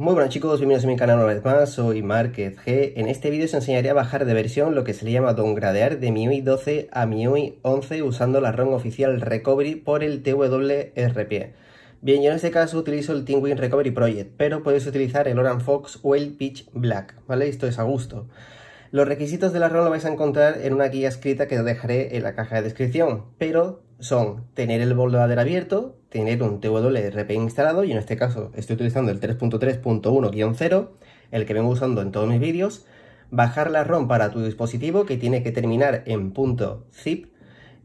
Muy buenas chicos, bienvenidos a mi canal una vez más, soy Márquez G. En este vídeo os enseñaré a bajar de versión lo que se le llama downgradear de MIUI 12 a MIUI 11 usando la ROM oficial Recovery por el TWRP. Bien, yo en este caso utilizo el TeamWin Recovery Project, pero podéis utilizar el Oran Fox o el Pitch Black, ¿vale? Esto es a gusto. Los requisitos de la ROM lo vais a encontrar en una guía escrita que os dejaré en la caja de descripción, pero son tener el boladero abierto, tener un TWRP instalado y en este caso estoy utilizando el 3.3.1-0, el que vengo usando en todos mis vídeos, bajar la ROM para tu dispositivo que tiene que terminar en .zip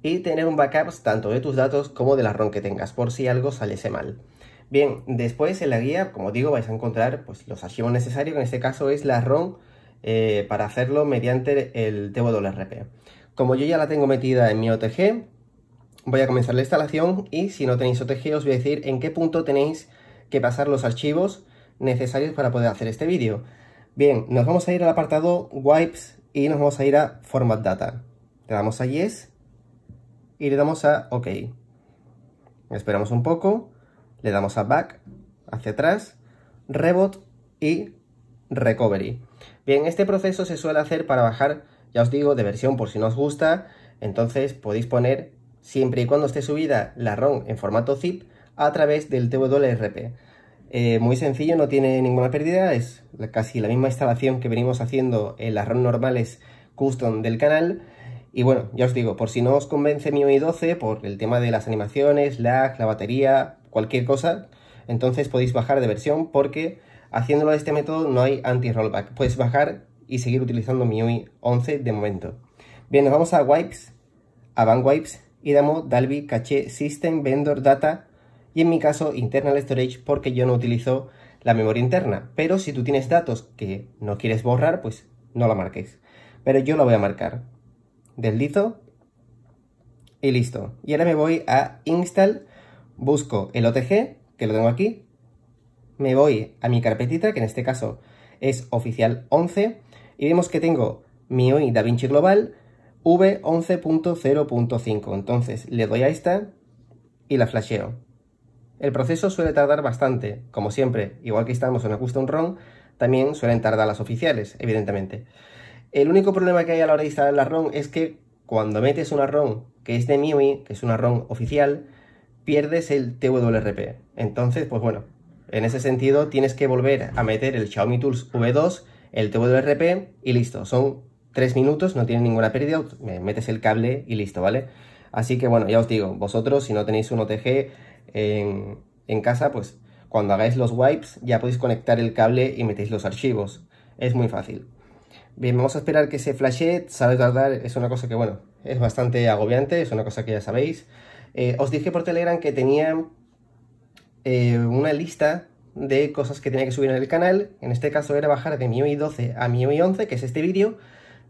y tener un backup tanto de tus datos como de la ROM que tengas por si algo saliese mal. Bien, después en la guía, como digo, vais a encontrar pues, los archivos necesarios, en este caso es la ROM eh, para hacerlo mediante el TWRP. Como yo ya la tengo metida en mi OTG, voy a comenzar la instalación y si no tenéis OTG os voy a decir en qué punto tenéis que pasar los archivos necesarios para poder hacer este vídeo. Bien, nos vamos a ir al apartado Wipes y nos vamos a ir a Format Data. Le damos a Yes y le damos a OK. Esperamos un poco, le damos a Back, hacia atrás, Rebot y Recovery. Bien, este proceso se suele hacer para bajar, ya os digo, de versión por si no os gusta, entonces podéis poner siempre y cuando esté subida la ROM en formato zip a través del TWRP. Eh, muy sencillo, no tiene ninguna pérdida, es casi la misma instalación que venimos haciendo en las ROM normales custom del canal. Y bueno, ya os digo, por si no os convence MIUI 12, por el tema de las animaciones, lag, la batería, cualquier cosa, entonces podéis bajar de versión porque haciéndolo de este método no hay anti-rollback. Puedes bajar y seguir utilizando mi 11 de momento. Bien, nos vamos a Wipes, a Van Wipes, y damos dalby caché system vendor data y en mi caso internal storage porque yo no utilizo la memoria interna. Pero si tú tienes datos que no quieres borrar, pues no la marques. Pero yo la voy a marcar. Deslizo y listo. Y ahora me voy a install, busco el OTG, que lo tengo aquí, me voy a mi carpetita, que en este caso es oficial 11, y vemos que tengo mi UI DaVinci Global, V11.0.5. Entonces le doy a esta y la flasheo. El proceso suele tardar bastante, como siempre, igual que estamos en una custom ROM, también suelen tardar las oficiales, evidentemente. El único problema que hay a la hora de instalar la ROM es que cuando metes una ROM que es de MIUI, que es una ROM oficial, pierdes el TWRP. Entonces, pues bueno, en ese sentido tienes que volver a meter el Xiaomi Tools V2, el TWRP y listo. Son tres minutos, no tiene ninguna pérdida, metes el cable y listo, ¿vale? Así que bueno, ya os digo, vosotros si no tenéis un OTG en, casa, pues cuando hagáis los wipes ya podéis conectar el cable y metéis los archivos. Es muy fácil. Bien, vamos a esperar que se flashee, sabe guardar es una cosa que bueno, es bastante agobiante, es una cosa que ya sabéis. Eh, os dije por Telegram que tenía eh, una lista de cosas que tenía que subir en el canal, en este caso era bajar de MIUI 12 a MIUI 11, que es este vídeo,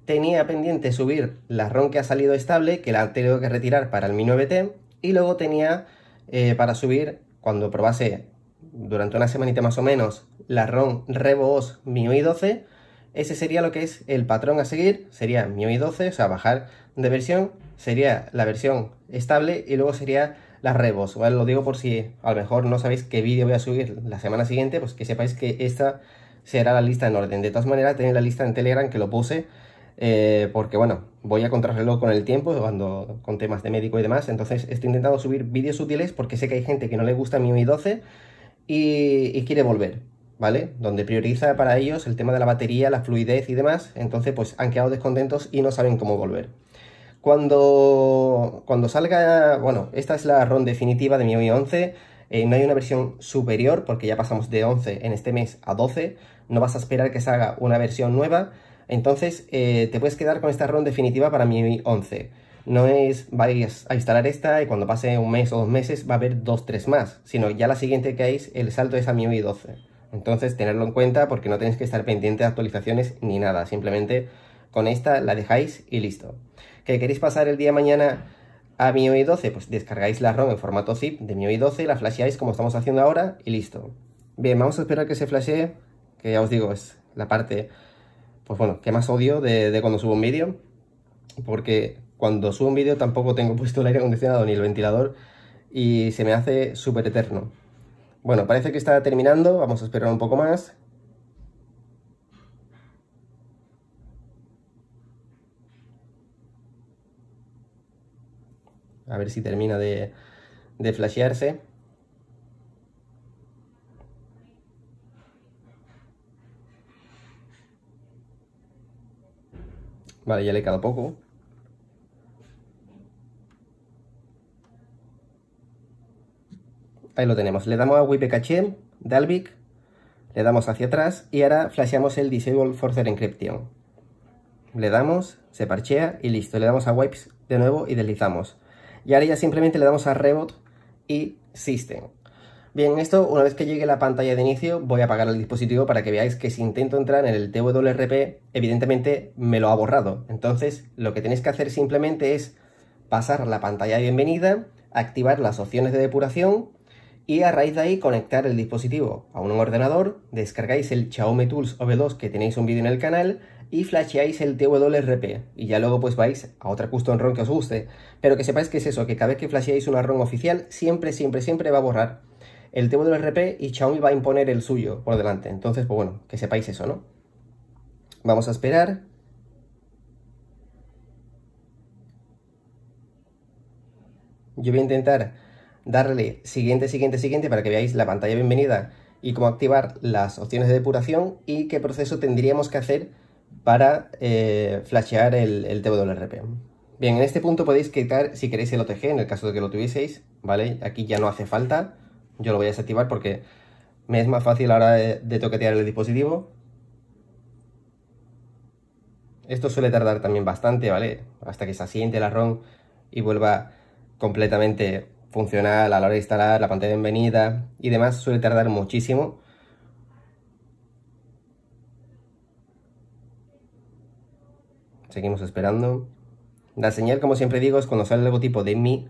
tenía pendiente subir la ROM que ha salido estable, que la he tenido que retirar para el Mi 9T, y luego tenía eh, para subir, cuando probase durante una semanita más o menos, la ROM RevoOS MIUI 12, ese sería lo que es el patrón a seguir, sería MIUI 12, o sea, bajar de versión, sería la versión estable y luego sería la RevoOS, ¿vale? Lo digo por si a lo mejor no sabéis qué vídeo voy a subir la semana siguiente, pues que sepáis que esta será la lista en orden. De todas maneras, tenéis la lista en Telegram que lo puse eh, porque bueno, voy a contrarreloj con el tiempo, cuando, con temas de médico y demás, entonces estoy intentando subir vídeos útiles porque sé que hay gente que no le gusta mi 12 y, quiere volver, ¿vale? Donde prioriza para ellos el tema de la batería, la fluidez y demás, entonces pues han quedado descontentos y no saben cómo volver. Cuando, cuando salga, bueno, esta es la ROM definitiva de MIUI 11, eh, no hay una versión superior porque ya pasamos de 11 en este mes a 12, no vas a esperar que salga una versión nueva, entonces eh, te puedes quedar con esta ROM definitiva para mi 11. No es vais a instalar esta y cuando pase un mes o dos meses va a haber dos, tres más, sino ya la siguiente que hay el salto es a MIUI 12. Entonces tenerlo en cuenta porque no tenéis que estar pendiente de actualizaciones ni nada, simplemente con esta la dejáis y listo. ¿Que queréis pasar el día de mañana a MIUI 12? Pues descargáis la ROM en formato zip de MIUI 12, la flasheáis como estamos haciendo ahora y listo. Bien, vamos a esperar que se flashee, que ya os digo, es la parte pues bueno, que más odio de, cuando subo un vídeo, porque cuando subo un vídeo tampoco tengo puesto el aire acondicionado ni el ventilador y se me hace súper eterno. Bueno, parece que está terminando, vamos a esperar un poco más. A ver si termina de, de flashearse. Vale, ya le queda poco. Ahí lo tenemos. Le damos a Wipe Cache, Dalvik, le damos hacia atrás y ahora flasheamos el Disable Forcer Encryption. Le damos, se parchea y listo. Le damos a Wipes de nuevo y deslizamos. Y ahora ya simplemente le damos a Reboot y System. Bien, esto una vez que llegue la pantalla de inicio voy a apagar el dispositivo para que veáis que si intento entrar en el TWRP evidentemente me lo ha borrado. Entonces lo que tenéis que hacer simplemente es pasar la pantalla de bienvenida, activar las opciones de depuración y a raíz de ahí conectar el dispositivo a un ordenador, descargáis el Xiaomi Tools OV2 que tenéis un vídeo en el canal y flasheáis el TWRP y ya luego pues vais a otra custom ROM que os guste. Pero que sepáis que es eso, que cada vez que flasheáis una ROM oficial siempre, siempre, siempre va a borrar el tema del RP y Xiaomi va a imponer el suyo por delante. Entonces, pues bueno, que sepáis eso, ¿no? Vamos a esperar. Yo voy a intentar darle siguiente, siguiente, siguiente para que veáis la pantalla bienvenida y cómo activar las opciones de depuración y qué proceso tendríamos que hacer para eh, flashear el, del TWRP. Bien, en este punto podéis quitar si queréis el OTG, en el caso de que lo tuvieseis, ¿vale? Aquí ya no hace falta. Yo lo voy a desactivar porque me es más fácil ahora de, toquetear el dispositivo. Esto suele tardar también bastante, ¿vale? Hasta que se asiente la ROM y vuelva completamente funcional a la hora de instalar la pantalla de bienvenida y demás, suele tardar muchísimo. Seguimos esperando. La señal, como siempre digo, es cuando sale el logotipo de Mi.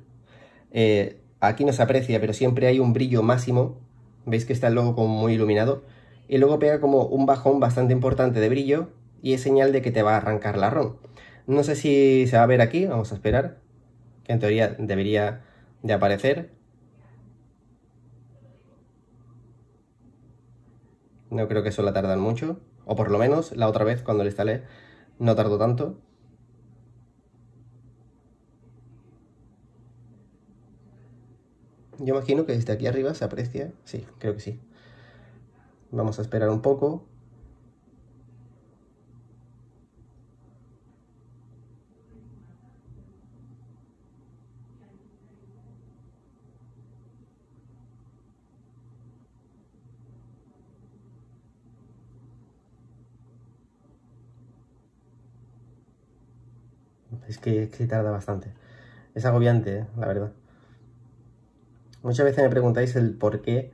Eh, Aquí no se aprecia, pero siempre hay un brillo máximo. ¿Veis que está el logo como muy iluminado? Y luego pega como un bajón bastante importante de brillo y es señal de que te va a arrancar la ROM. No sé si se va a ver aquí, vamos a esperar, que en teoría debería de aparecer. No creo que eso la tardan mucho, o por lo menos la otra vez cuando la instalé no tardó tanto. Yo imagino que desde aquí arriba se aprecia. Sí, creo que sí. Vamos a esperar un poco. Es que, tarda bastante. Es agobiante, ¿eh? la verdad. Muchas veces me preguntáis el por qué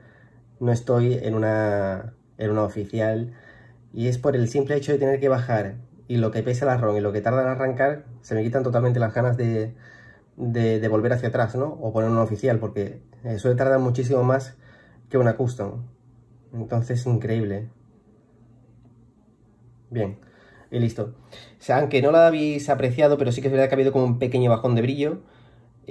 no estoy en una, en oficial y es por el simple hecho de tener que bajar y lo que pesa la arrón y lo que tarda en arrancar, se me quitan totalmente las ganas de, de, volver hacia atrás, ¿no? O poner una oficial, porque eh, suele tardar muchísimo más que una custom. Entonces, increíble. Bien, y listo. O sea, aunque no la habéis apreciado, pero sí que es verdad que ha habido como un pequeño bajón de brillo.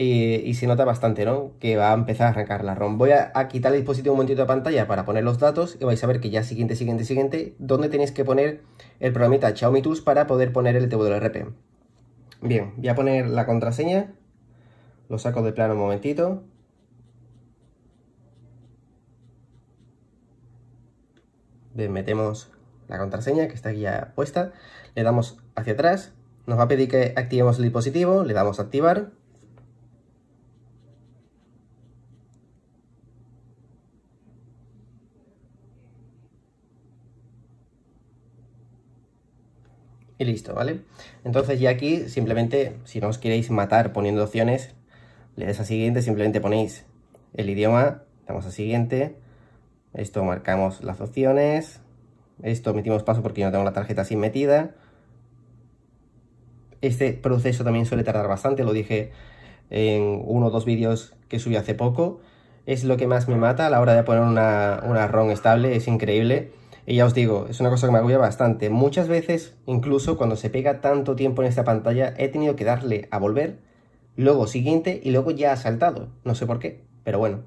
Y, se nota bastante, ¿no? Que va a empezar a arrancar la ROM. Voy a, quitar el dispositivo un momentito de pantalla para poner los datos y vais a ver que ya siguiente, siguiente, siguiente, dónde tenéis que poner el programita Xiaomi Tools para poder poner el TWRP. Bien, voy a poner la contraseña. Lo saco de plano un momentito. Bien, metemos la contraseña que está aquí ya puesta. Le damos hacia atrás. Nos va a pedir que activemos el dispositivo. Le damos a activar Y listo, ¿vale? Entonces ya aquí simplemente, si no os queréis matar poniendo opciones, le das a siguiente, simplemente ponéis el idioma, damos a siguiente, esto marcamos las opciones, esto metimos paso porque yo no tengo la tarjeta así metida. Este proceso también suele tardar bastante, lo dije en uno o dos vídeos que subí hace poco. Es lo que más me mata a la hora de poner una, una ROM estable, es increíble. Y ya os digo, es una cosa que me agobia bastante. Muchas veces, incluso cuando se pega tanto tiempo en esta pantalla, he tenido que darle a volver, luego siguiente y luego ya ha saltado. No sé por qué, pero bueno.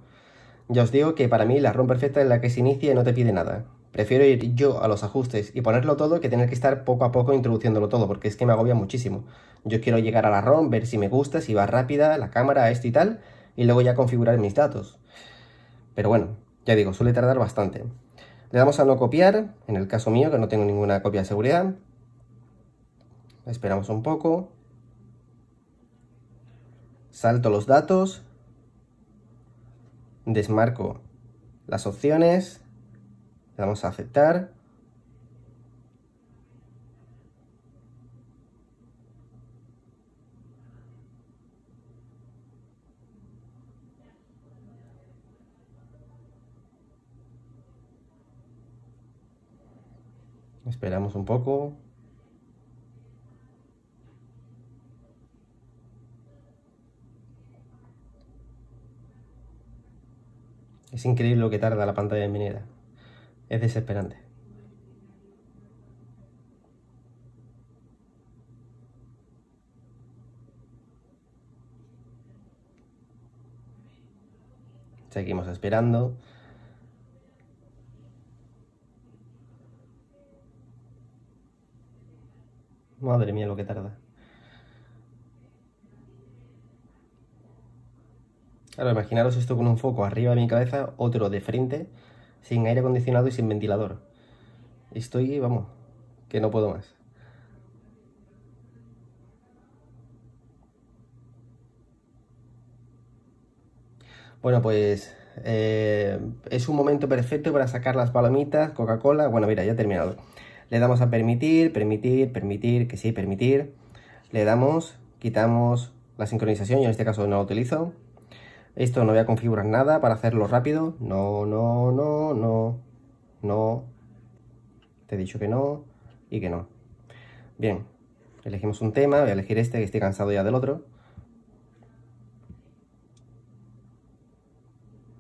Ya os digo que para mí la ROM perfecta en la que se inicia no te pide nada. Prefiero ir yo a los ajustes y ponerlo todo que tener que estar poco a poco introduciéndolo todo, porque es que me agobia muchísimo. Yo quiero llegar a la ROM, ver si me gusta, si va rápida, la cámara, esto y tal, y luego ya configurar mis datos. Pero bueno, ya digo, suele tardar bastante. Le damos a no copiar, en el caso mío que no tengo ninguna copia de seguridad. Esperamos un poco. Salto los datos. Desmarco las opciones. Le damos a aceptar. Esperamos un poco. Es increíble lo que tarda la pantalla de minera. Es desesperante. Seguimos esperando. Madre mía, lo que tarda. Ahora, imaginaros esto con un foco arriba de mi cabeza, otro de frente, sin aire acondicionado y sin ventilador. Estoy, vamos, que no puedo más. Bueno, pues eh, es un momento perfecto para sacar las palomitas, Coca-Cola. Bueno, mira, ya he terminado. Le damos a permitir, permitir, permitir, que sí, permitir. Le damos, quitamos la sincronización, yo en este caso no la utilizo. Esto no voy a configurar nada para hacerlo rápido. No, no, no, no, no. Te he dicho que no y que no. Bien, elegimos un tema, voy a elegir este que estoy cansado ya del otro.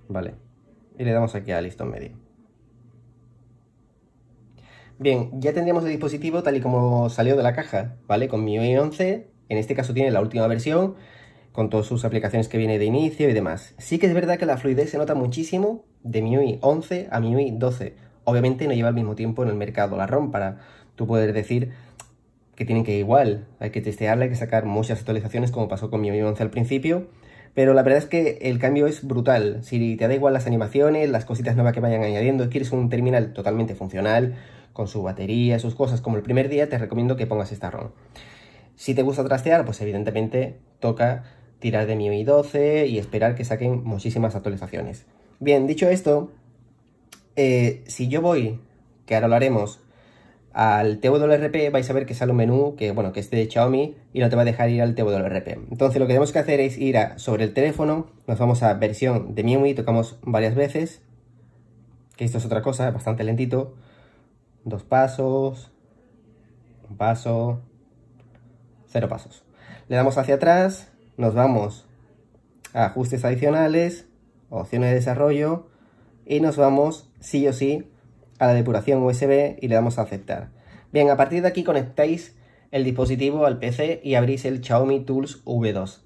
Vale, y le damos aquí a listo en medio. Bien, ya tendríamos el dispositivo tal y como salió de la caja, ¿vale? Con MIUI 11, en este caso tiene la última versión, con todas sus aplicaciones que viene de inicio y demás. Sí que es verdad que la fluidez se nota muchísimo de MIUI 11 a MIUI 12. Obviamente no lleva al mismo tiempo en el mercado la ROM para tú poder decir que tienen que ir igual. Hay que testearla, hay que sacar muchas actualizaciones como pasó con MIUI 11 al principio. Pero la verdad es que el cambio es brutal. Si te da igual las animaciones, las cositas nuevas que vayan añadiendo, quieres un terminal totalmente funcional, con su batería, sus cosas, como el primer día, te recomiendo que pongas esta ROM. Si te gusta trastear, pues evidentemente toca tirar de MIUI 12 y esperar que saquen muchísimas actualizaciones. Bien, dicho esto, eh, si yo voy, que ahora lo haremos, al TWRP vais a ver que sale un menú que, bueno, que es de Xiaomi y no te va a dejar ir al TWRP. Entonces lo que tenemos que hacer es ir a, sobre el teléfono, nos vamos a versión de MIUI, tocamos varias veces, que esto es otra cosa, bastante lentito, dos pasos, un paso, cero pasos. Le damos hacia atrás, nos vamos a ajustes adicionales, opciones de desarrollo y nos vamos sí o sí a la depuración USB y le damos a aceptar. Bien, a partir de aquí conectáis el dispositivo al PC y abrís el Xiaomi Tools V2.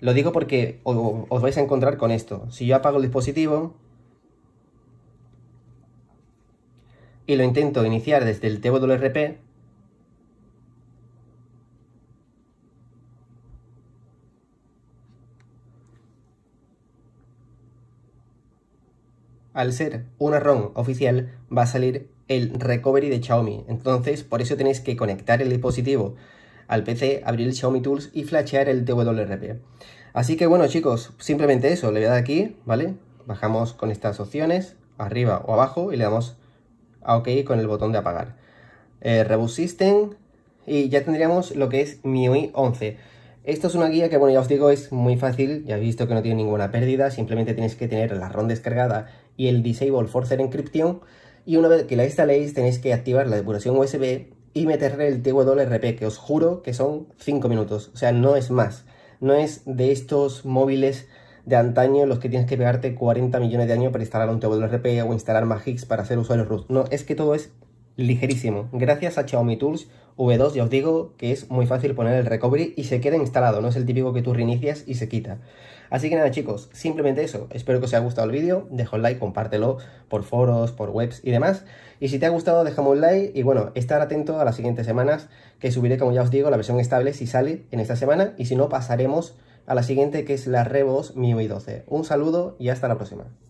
Lo digo porque os vais a encontrar con esto. Si yo apago el dispositivo, y lo intento iniciar desde el TWRP, al ser una ROM oficial, va a salir el recovery de Xiaomi. Entonces, por eso tenéis que conectar el dispositivo al PC, abrir el Xiaomi Tools y flashear el TWRP. Así que bueno, chicos, simplemente eso. Le voy a dar aquí, ¿vale? Bajamos con estas opciones, arriba o abajo, y le damos a ah, OK con el botón de apagar. Eh, Reboot System y ya tendríamos lo que es MIUI 11. Esto es una guía que, bueno, ya os digo, es muy fácil, ya habéis visto que no tiene ninguna pérdida, simplemente tenéis que tener la ROM descargada y el Disable Forcer Encryption, y una vez que la instaléis tenéis que activar la depuración USB y meterle el TWRP, que os juro que son 5 minutos, o sea, no es más, no es de estos móviles de antaño los que tienes que pegarte 40 millones de años para instalar un TWRP o instalar Magix para hacer usuarios root. No, es que todo es ligerísimo. Gracias a Xiaomi Tools V2 ya os digo que es muy fácil poner el recovery y se queda instalado, no es el típico que tú reinicias y se quita. Así que nada chicos, simplemente eso, espero que os haya gustado el vídeo, deja un like, compártelo por foros, por webs y demás. Y si te ha gustado dejamos un like y bueno, estar atento a las siguientes semanas que subiré como ya os digo la versión estable si sale en esta semana y si no pasaremos a la siguiente que es la Revos MIUI 12. Un saludo y hasta la próxima.